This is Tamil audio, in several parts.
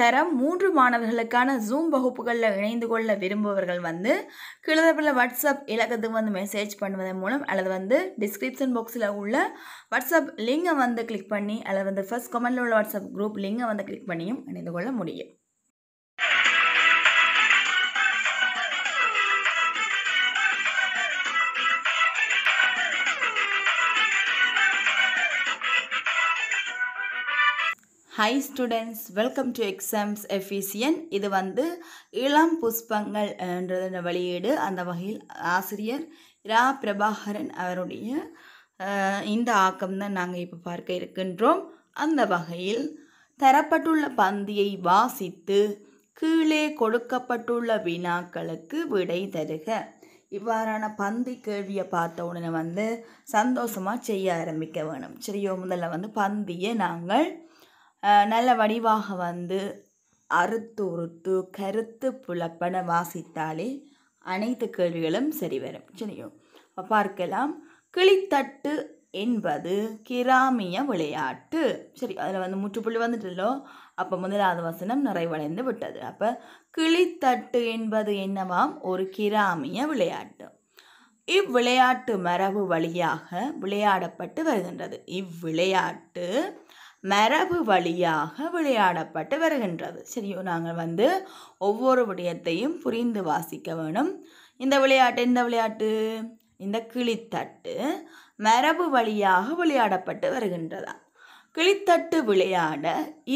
தரம் மூன்று மாணவர்களுக்கான ஜூம் வகுப்புகளில் இணைந்து கொள்ள விரும்புபவர்கள் வந்து கீழே வாட்ஸ்அப் இலக்கத்துக்கு வந்து மெசேஜ் பண்ணுவதன் மூலம் அல்லது வந்து டிஸ்கிரிப்ஷன் பாக்ஸில் உள்ள வாட்ஸ்அப் லிங்கை வந்து கிளிக் பண்ணி அல்லது வந்து ஃபர்ஸ்ட் கமெண்டில் உள்ள வாட்ஸ்அப் குரூப் லிங்கை வந்து கிளிக் பண்ணியும் இணைந்து கொள்ள முடியும் hi students welcome to exams efficient இது வந்து இளம் புஷ்பங்கள் என்றது வெளியீடு அந்த வகையில் ஆசிரியர் ரா பிரபாகரன் அவருடைய இந்த தான் நாங்கள் இப்போ பார்க்க இருக்கின்றோம் அந்த வகையில் தரப்பட்டுள்ள பந்தியை வாசித்து கீழே கொடுக்கப்பட்டுள்ள வினாக்களுக்கு விடை தருக இவ்வாறான பந்தி கேள்வியை பார்த்த உடனே வந்து சந்தோஷமாக செய்ய ஆரம்பிக்க வேணும் சரியோ முதல்ல வந்து பந்தியை நாங்கள் நல்ல வடிவாக வந்து அறுத்துறுத்து கருத்து புலப்பட வாசித்தாலே அனைத்து கேள்விகளும் சரி வரும் சரியும் பார்க்கலாம் கிளித்தட்டு என்பது கிராமிய விளையாட்டு சரி அதில் வந்து முற்றுப்புள்ளி வந்துட்டுல்லோ அப்போ முதலாவது வசனம் நிறைவடைந்து விட்டது அப்போ கிளித்தட்டு என்பது என்னவாம் ஒரு கிராமிய விளையாட்டு இவ்விளையாட்டு மரபு வழியாக விளையாடப்பட்டு வருகின்றது இவ்விளையாட்டு மரபு வழியாக விளையாடப்பட்டு வருகின்றது சரியோ நாங்கள் வந்து ஒவ்வொரு விடயத்தையும் புரிந்து வாசிக்க வேணும் இந்த விளையாட்டு இந்த விளையாட்டு இந்த கிளித்தட்டு மரபு வழியாக விளையாடப்பட்டு வருகின்றதா கிளித்தட்டு விளையாட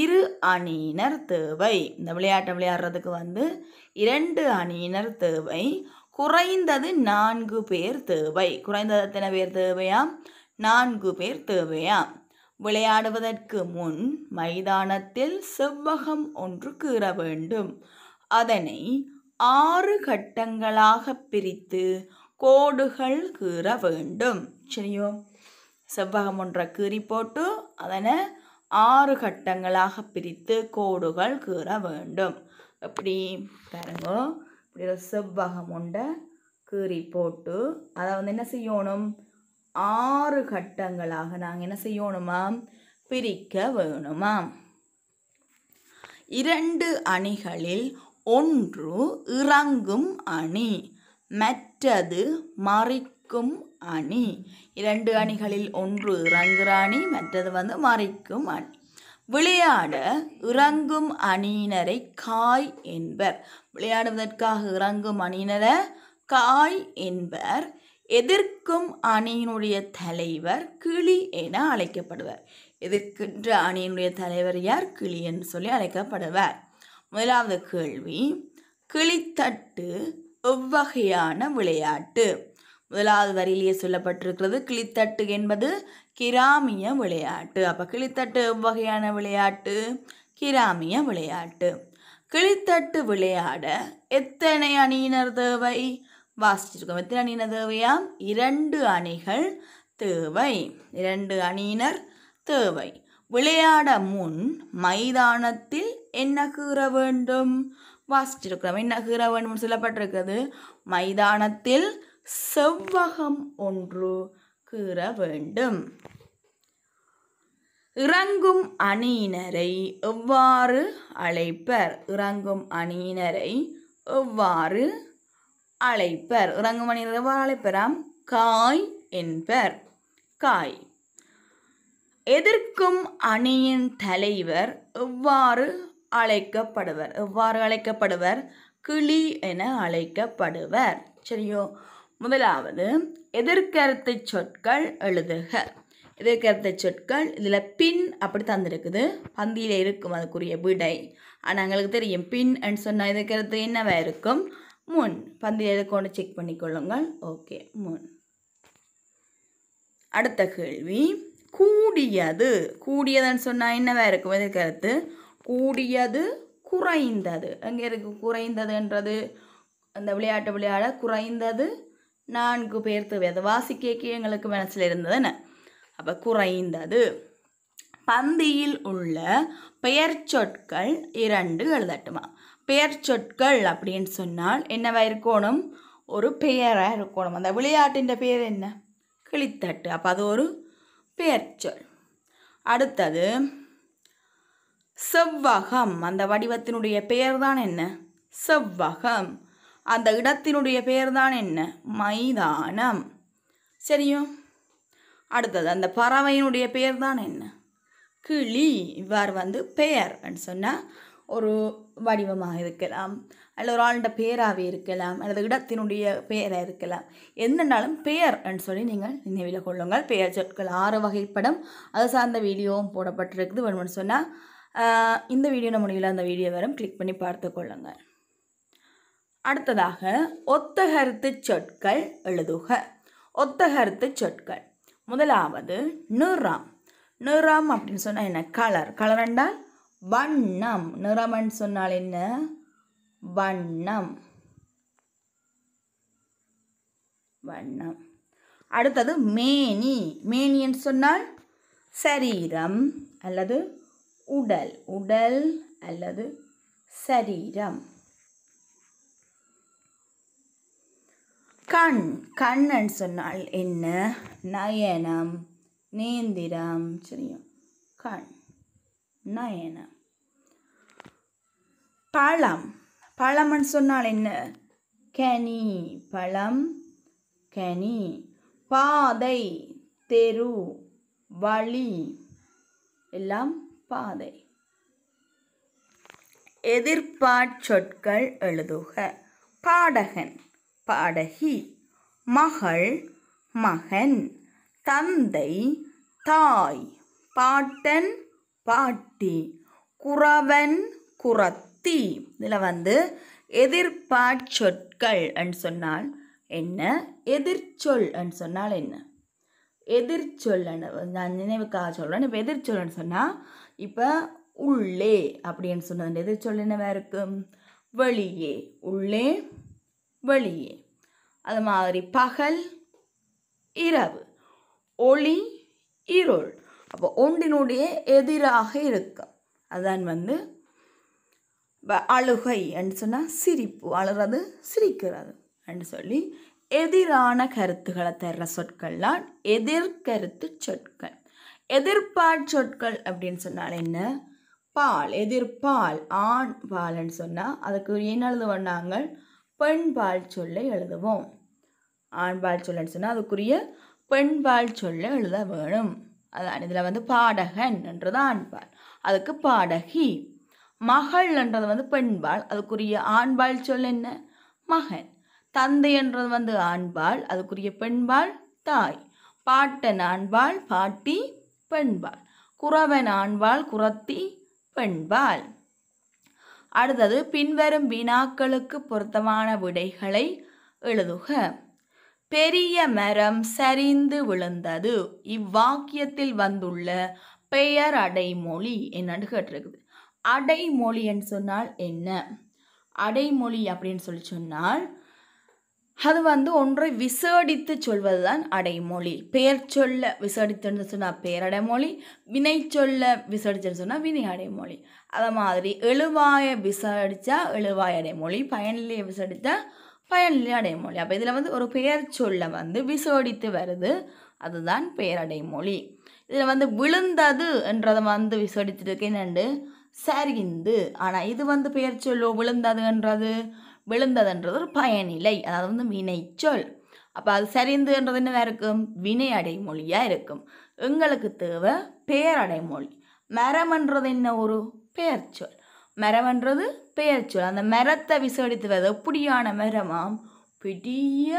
இரு அணியினர் தேவை இந்த விளையாட்டை விளையாடுறதுக்கு வந்து இரண்டு அணியினர் தேவை குறைந்தது நான்கு பேர் தேவை குறைந்தது எத்தனை பேர் தேவையா நான்கு பேர் தேவையா விளையாடுவதற்கு முன் மைதானத்தில் செவ்வகம் ஒன்று கீற வேண்டும் அதனை ஆறு கட்டங்களாக பிரித்து கோடுகள் கீற வேண்டும் சரியோ செவ்வகம் ஒன்றை கீறி போட்டு அதனை ஆறு கட்டங்களாக பிரித்து கோடுகள் கீற வேண்டும் எப்படி பாருங்க இப்படி செவ்வகம் ஒன்றை கீறி போட்டு அதை வந்து என்ன செய்யணும் ஆறு கட்டங்களாக நாங்கள் என்ன செய்யணுமாம் பிரிக்க வேணுமாம் இரண்டு அணிகளில் ஒன்று இறங்கும் அணி மற்றது மறிக்கும் அணி இரண்டு அணிகளில் ஒன்று இறங்குற அணி மற்றது வந்து மறிக்கும் அணி விளையாட இறங்கும் அணியினரை காய் என்பர் விளையாடுவதற்காக இறங்கும் அணியினரை காய் என்பர் எதிர்க்கும் அணியினுடைய தலைவர் கிளி என அழைக்கப்படுவர் எதிர்க்கின்ற அணியினுடைய தலைவர் யார் கிளி என்று சொல்லி அழைக்கப்படுவார் முதலாவது கேள்வி கிளித்தட்டு எவ்வகையான விளையாட்டு முதலாவது வரியிலேயே சொல்லப்பட்டிருக்கிறது கிளித்தட்டு என்பது கிராமிய விளையாட்டு அப்போ கிளித்தட்டு எவ்வகையான விளையாட்டு கிராமிய விளையாட்டு கிளித்தட்டு விளையாட எத்தனை அணியினர் தேவை வாசிச்சிருக்கோம் எத்தனை அணியினர் தேவையாம் இரண்டு அணிகள் தேவை இரண்டு அணியினர் தேவை விளையாட முன் மைதானத்தில் என்ன கீற வேண்டும் வாசிச்சிருக்கிறோம் என்ன கீற வேண்டும் சொல்லப்பட்டிருக்கிறது மைதானத்தில் செவ்வகம் ஒன்று கீற வேண்டும் இறங்கும் அணியினரை எவ்வாறு அழைப்பர் இறங்கும் அணியினரை எவ்வாறு அழைப்பர் இறங்குமணி இரவு அழைப்பராம் காய் என்பர் காய் எதிர்க்கும் அணியின் தலைவர் எவ்வாறு அழைக்கப்படுவர் எவ்வாறு அழைக்கப்படுவர் கிளி என அழைக்கப்படுவர் சரியோ முதலாவது எதிர்கருத்து சொற்கள் எழுதுக எதிர்கருத்து சொற்கள் இதில் பின் அப்படி தந்திருக்குது பந்தியில் இருக்கும் அதுக்குரிய விடை ஆனால் எங்களுக்கு தெரியும் பின் சொன்னால் எதிர்கருத்து என்னவா இருக்கும் மூணு பந்தில் இருக்கோன்னு செக் பண்ணிக்கொள்ளுங்கள் ஓகே மூணு அடுத்த கேள்வி கூடியது கூடியதுன்னு சொன்னால் என்னவா இருக்கும் எதிர்கருத்து கூடியது குறைந்தது அங்கே இருக்கு குறைந்ததுன்றது அந்த விளையாட்டு விளையாட குறைந்தது நான்கு பேர்த்து தேவை அதை வாசிக்க எங்களுக்கு மனசில் இருந்ததுன்னு அப்போ குறைந்தது பந்தியில் உள்ள பெயர் சொற்கள் இரண்டு எழுதட்டுமா பெயர் சொற்கள் அப்படின்னு சொன்னால் என்னவா இருக்கணும் ஒரு பெயராக இருக்கணும் அந்த விளையாட்டின் பெயர் என்ன கிளித்தட்டு அப்போ அது ஒரு சொல் அடுத்தது செவ்வகம் அந்த வடிவத்தினுடைய பெயர் தான் என்ன செவ்வகம் அந்த இடத்தினுடைய பெயர் தான் என்ன மைதானம் சரியும் அடுத்தது அந்த பறவையினுடைய பெயர் தான் என்ன கிளி இவ்வாறு வந்து பெயர் சொன்னால் ஒரு வடிவமாக இருக்கலாம் அல்லது ஒரு ஆளுடைய பேராகவே இருக்கலாம் அல்லது இடத்தினுடைய பெயராக இருக்கலாம் என்னென்னாலும் பெயர் சொல்லி நீங்கள் நினைவில் கொள்ளுங்கள் பெயர் சொற்கள் ஆறு வகை படம் அது சார்ந்த வீடியோவும் போடப்பட்டிருக்குது வேணும்னு சொன்னால் இந்த வீடியோ முடியல அந்த வீடியோ வரும் கிளிக் பண்ணி பார்த்து கொள்ளுங்கள் அடுத்ததாக ஒத்த சொற்கள் எழுதுக ஒத்த சொற்கள் முதலாவது நிறம் நிறம் அப்படின்னு சொன்னால் என்ன கலர் கலர் என்றால் வண்ணம் நிறமன் சொன்னால் என்ன வண்ணம் வண்ணம் அடுத்தது மேனி மேனி என்று சொன்னால் சரீரம் அல்லது உடல் உடல் அல்லது சரீரம் கண் கண்ணன் சொன்னால் என்ன நயனம் நேந்திரம் சரியும் கண் நயன பழம் பழம்னு சொன்னால் என்ன கனி பழம் கனி பாதை தெரு வழி எல்லாம் பாதை சொற்கள் எழுதுக பாடகன் பாடகி மகள் மகன் தந்தை தாய் பாட்டன் பாட்டி குறவன் குரத்தி இதில் வந்து எதிர்பார்ச்சொற்கள் என்று சொன்னால் என்ன எதிர்ச்சொல் என்று சொன்னால் என்ன எதிர்ச்சொல் நான் நினைவுக்காக சொல்கிறேன் இப்போ எதிர்ச்சொல் சொன்னால் இப்போ உள்ளே அப்படின்னு சொன்னது எதிர்ச்சொல் என்னவா இருக்கும் வெளியே உள்ளே வெளியே அது மாதிரி பகல் இரவு ஒளி இருள் அப்போ ஒன்றினுடைய எதிராக இருக்கும் அதான் வந்து அழுகை என்று சொன்னால் சிரிப்பு அழுறது சிரிக்கிறது என்று சொல்லி எதிரான கருத்துக்களை தர்ற சொற்கள்லாம் எதிர்கருத்து சொற்கள் எதிர்பால் சொற்கள் அப்படின்னு சொன்னால் என்ன பால் எதிர்பால் ஆண் பால்னு சொன்னால் அதுக்கு என்ன எழுதுவோம்னாங்க நாங்கள் பெண் பால் சொல்லை எழுதுவோம் ஆண்பால் சொல்லன்னு சொன்னால் அதுக்குரிய பெண்பால் சொல்ல எழுத வேணும் அதான் இதில் வந்து பாடகன் என்றது ஆண்பால் அதுக்கு பாடகி மகள் என்றது வந்து பெண்பால் அதுக்குரிய ஆண்பால் சொல் என்ன மகன் தந்தை என்றது வந்து ஆண்பாள் அதுக்குரிய பெண்பாள் தாய் பாட்டன் ஆண்பாள் பாட்டி பெண்பாள் குறவன் ஆண்பாள் குரத்தி பெண்பாள் அடுத்தது பின்வரும் வினாக்களுக்கு பொருத்தமான விடைகளை எழுதுக பெரிய மரம் சரிந்து விழுந்தது இவ்வாக்கியத்தில் வந்துள்ள பெயர் அடைமொழி என்னன்னு கேட்டிருக்குது அடைமொழின்னு சொன்னால் என்ன அடைமொழி அப்படின்னு சொல்லி சொன்னால் அது வந்து ஒன்றை விசேடித்து சொல்வது தான் அடைமொழி பெயர் சொல்ல விசேடித்துன்னு சொன்னால் பேரடைமொழி வினை சொல்ல விசேடிச்சுன்னு சொன்னால் வினை அடைமொழி அதை மாதிரி எழுவாய விசேடித்தா எழுவாய் அடைமொழி பயனிலேயே விசாரித்தா பயனிலே அடைமொழி அப்போ இதில் வந்து ஒரு பெயர் சொல்லை வந்து விசோடித்து வருது அதுதான் பெயரடைமொழி இதில் வந்து விழுந்தது என்றதை வந்து விசோடித்திருக்கேன்னு சரிந்து ஆனால் இது வந்து பெயர் சொல்லோ விழுந்ததுன்றது விழுந்ததுன்றது ஒரு பயனிலை அதாவது வந்து வினைச்சொல் அப்போ அது சரிந்துன்றது என்ன இருக்கும் வினை அடைமொழியாக இருக்கும் எங்களுக்கு தேவை பெயரடைமொழி மரம்ன்றது என்ன ஒரு பெயர் சொல் மரம்ன்றது சொல் அந்த மரத்தை வர எப்படியான மரமாம் பெரிய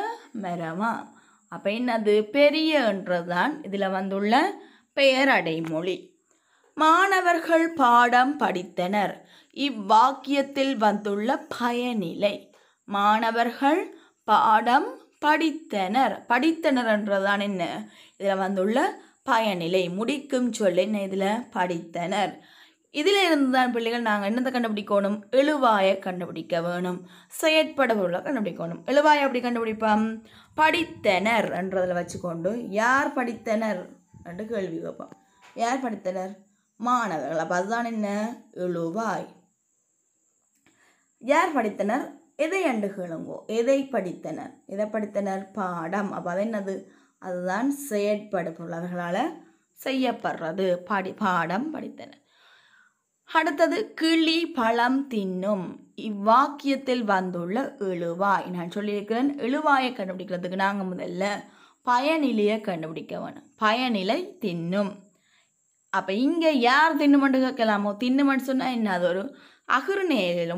மரமாம் அப்போ என்னது பெரியன்றதுதான் தான் இதில் வந்துள்ள பெயர் அடைமொழி மாணவர்கள் பாடம் படித்தனர் இவ்வாக்கியத்தில் வந்துள்ள பயனிலை மாணவர்கள் பாடம் படித்தனர் படித்தனர் என்றதான் என்ன இதில் வந்துள்ள பயனிலை முடிக்கும் சொல் என்ன இதில் படித்தனர் இதில் தான் பிள்ளைகள் நாங்கள் என்னத்தை கண்டுபிடிக்கணும் எழுவாயை கண்டுபிடிக்க வேணும் பொருளை கண்டுபிடிக்கணும் எழுவாயை அப்படி கண்டுபிடிப்போம் படித்தனர் என்றதில் வச்சுக்கொண்டு யார் படித்தனர் என்று கேள்வி கேட்போம் யார் படித்தனர் மாணவர்கள் அப்போ அதுதான் என்ன எழுவாய் யார் படித்தனர் எதை அண்டு கேளுங்கோ எதை படித்தனர் எதை படித்தனர் பாடம் அப்போ அது என்னது அதுதான் அவர்களால் செய்யப்படுறது படி பாடம் படித்தனர் அடுத்தது கிளி பழம் தின்னும் இவ்வாக்கியத்தில் வந்துள்ள எழுவாய் நான் சொல்லியிருக்கிறேன் எழுவாயை கண்டுபிடிக்கிறதுக்கு நாங்கள் முதல்ல பயனிலையை கண்டுபிடிக்க வேணும் பயனிலை தின்னும் அப்போ இங்கே யார் தின்னுமென்று கேட்கலாமோ தின்னுமென்னு சொன்னால் என்ன அது ஒரு அகுறு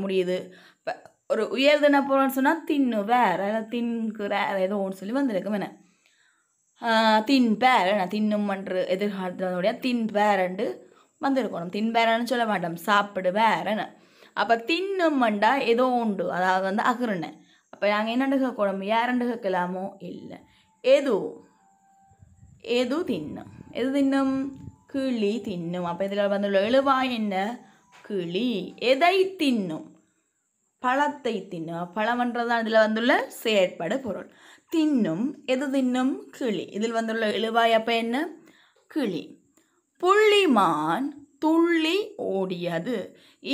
முடியுது இப்போ ஒரு உயர்தின போகிறோம்னு சொன்னால் தின்னு வேற தின்கிற ஏதோ ஒன்று சொல்லி வந்திருக்கும் என்ன தின்பேர் என்ன தின்னுமன்று எதிர்காலத்தினுடைய பேரண்டு வந்திருக்கணும் தின்பேரன்னு சொல்ல மாட்டோம் சாப்பிடு வேறன்னு அப்போ தின்னுமண்டா ஏதோ உண்டு அதாவது வந்து அகுருன்னு அப்போ நாங்கள் என்னண்டு கேட்கணும் யாரண்டு கேட்கலாமோ இல்லை எது எது தின்னும் எது தின்னும் கிளி தின்னும் அப்போ இதில் வந்து எழுவாய் என்ன கிளி எதை தின்னும் பழத்தை தின்னும் பழம்ன்றதான் இதில் வந்துள்ள செயற்படு பொருள் தின்னும் எது தின்னும் கிளி இதில் வந்துள்ள எழுவாய் அப்போ என்ன கிளி புள்ளிமான் துள்ளி ஓடியது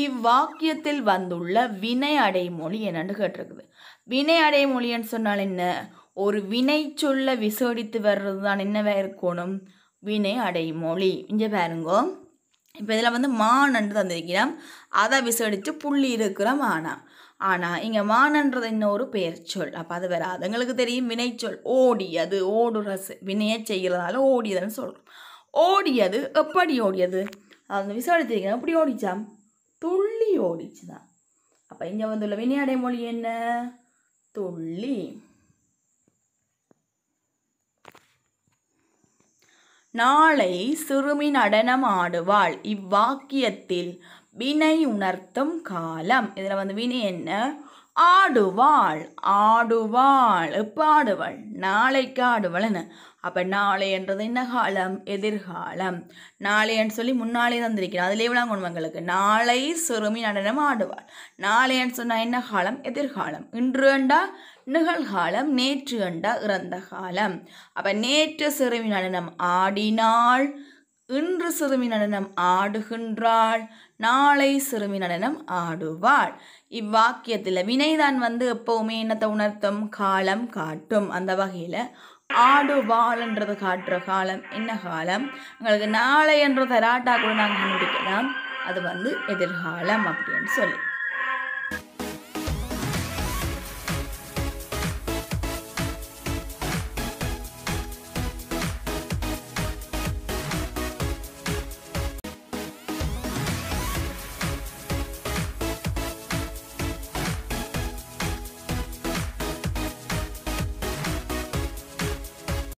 இவ்வாக்கியத்தில் வந்துள்ள வினை அடைமொழி என்னன்னு கேட்டிருக்குது வினை அடைமொழின்னு சொன்னால் என்ன ஒரு வினை சொல்ல விசோடித்து வர்றது தான் என்ன இருக்கணும் வினை அடைமொழி இங்க பாருங்க இப்போ இதில் வந்து மானன்று தந்திருக்கிறோம் அதை விசடித்து புள்ளி இருக்கிற மானா ஆனால் இங்கே மானன்றது ஒரு பெயர் சொல் அப்போ அது வராது எங்களுக்கு தெரியும் வினைச்சொல் ஓடியது ஓடுற வினையை செய்கிறதால ஓடியதுன்னு சொல்கிறோம் ஓடியது எப்படி ஓடியது அதை விசாரித்திருக்கேன் எப்படி ஓடிச்சாம் துள்ளி ஓடிச்சு தான் அப்போ இங்கே வந்துள்ள வினையாடை மொழி என்ன துள்ளி நாளை சிறுமி நடனம் ஆடுவாள் இவ்வாக்கியத்தில் வினை உணர்த்தும் காலம் இதில் வந்து வினை என்ன ஆடுவாள் ஆடுவாள் எப்போ ஆடுவாள் நாளைக்கு ஆடுவாள் என்ன அப்போ நாளை என்றது என்ன காலம் எதிர்காலம் நாளைன்னு சொல்லி முன்னாலே தந்திருக்கிறேன் அதுலேயே எவ்வளோ உங்களுக்கு நாளை சிறுமி நடனம் ஆடுவாள் நாளைன்னு சொன்னால் என்ன காலம் எதிர்காலம் இன்று என்றா நிகழ்காலம் நேற்று என்றா இறந்த காலம் அப்போ நேற்று சிறுமி நடனம் ஆடினாள் இன்று சிறுமி நடனம் ஆடுகின்றாள் நாளை சிறுமி நடனம் ஆடுவாள் இவ்வாக்கியத்தில் வினைதான் வந்து எப்போவுமே என்னத்தை உணர்த்தும் காலம் காட்டும் அந்த வகையில் ஆடுவாள்ன்றது காட்டுற காலம் என்ன காலம் எங்களுக்கு நாளை என்ற தராட்டா கூட நாங்கள் கண்டுபிடிக்கலாம் அது வந்து எதிர்காலம் அப்படின்னு சொல்லி